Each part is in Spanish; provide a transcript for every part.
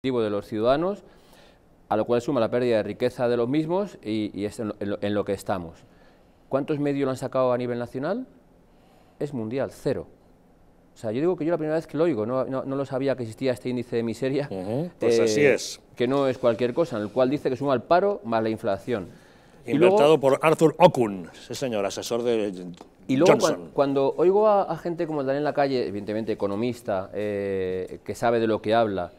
de los ciudadanos, a lo cual suma la pérdida de riqueza de los mismos y, es en lo, que estamos. ¿Cuántos medios lo han sacado a nivel nacional? Es mundial, cero. O sea, yo digo que yo la primera vez que lo oigo, no, no, no lo sabía que existía este índice de miseria. Eh, pues así es. Que no es cualquier cosa, en el cual dice que suma el paro más la inflación. Inventado por Arthur Okun, ese señor, asesor de Y luego Cuando, oigo a, gente como el en la calle, evidentemente economista, eh, que sabe de lo que habla,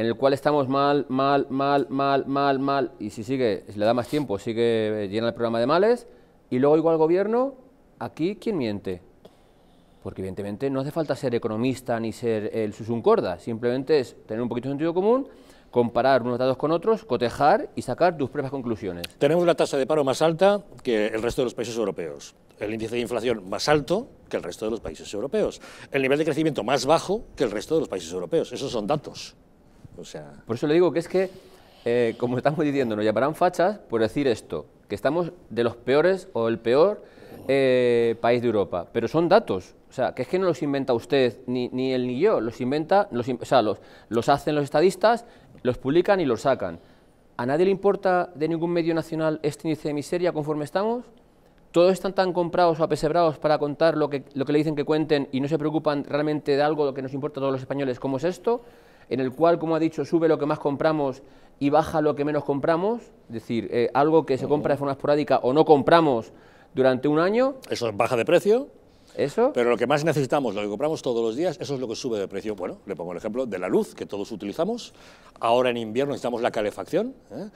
en el cual estamos mal, mal, mal, mal, mal, mal, y si sigue, si le da más tiempo, sigue eh, llena el programa de males, y luego igual gobierno, aquí ¿quién miente? Porque evidentemente no hace falta ser economista ni ser el susuncorda, simplemente es tener un poquito de sentido común, comparar unos datos con otros, cotejar y sacar tus propias conclusiones. Tenemos la tasa de paro más alta que el resto de los países europeos, el índice de inflación más alto que el resto de los países europeos, el nivel de crecimiento más bajo que el resto de los países europeos, esos son datos. Por eso le digo que es que, eh, como estamos diciendo, nos llamarán fachas por decir esto, que estamos de los peores o el peor eh, país de Europa, pero son datos. O sea, que es que no los inventa usted, ni, ni él ni yo, los inventa, los, o sea, los, los hacen los estadistas, los publican y los sacan. ¿A nadie le importa de ningún medio nacional este índice de miseria conforme estamos? todos están tan comprados o apesebrados para contar lo que, lo que le dicen que cuenten y no se preocupan realmente de algo que nos importa a todos los españoles, como es esto, en el cual, como ha dicho, sube lo que más compramos y baja lo que menos compramos, es decir, eh, algo que se compra de forma esporádica o no compramos durante un año. Eso baja de precio. ¿Eso? Pero lo que más necesitamos, lo que compramos todos los días, eso es lo que sube de precio. Bueno, le pongo el ejemplo de la luz que todos utilizamos. Ahora en invierno necesitamos la calefacción. ¿eh?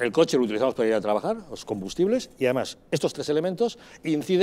El coche lo utilizamos para ir a trabajar, los combustibles. Y además, estos tres elementos inciden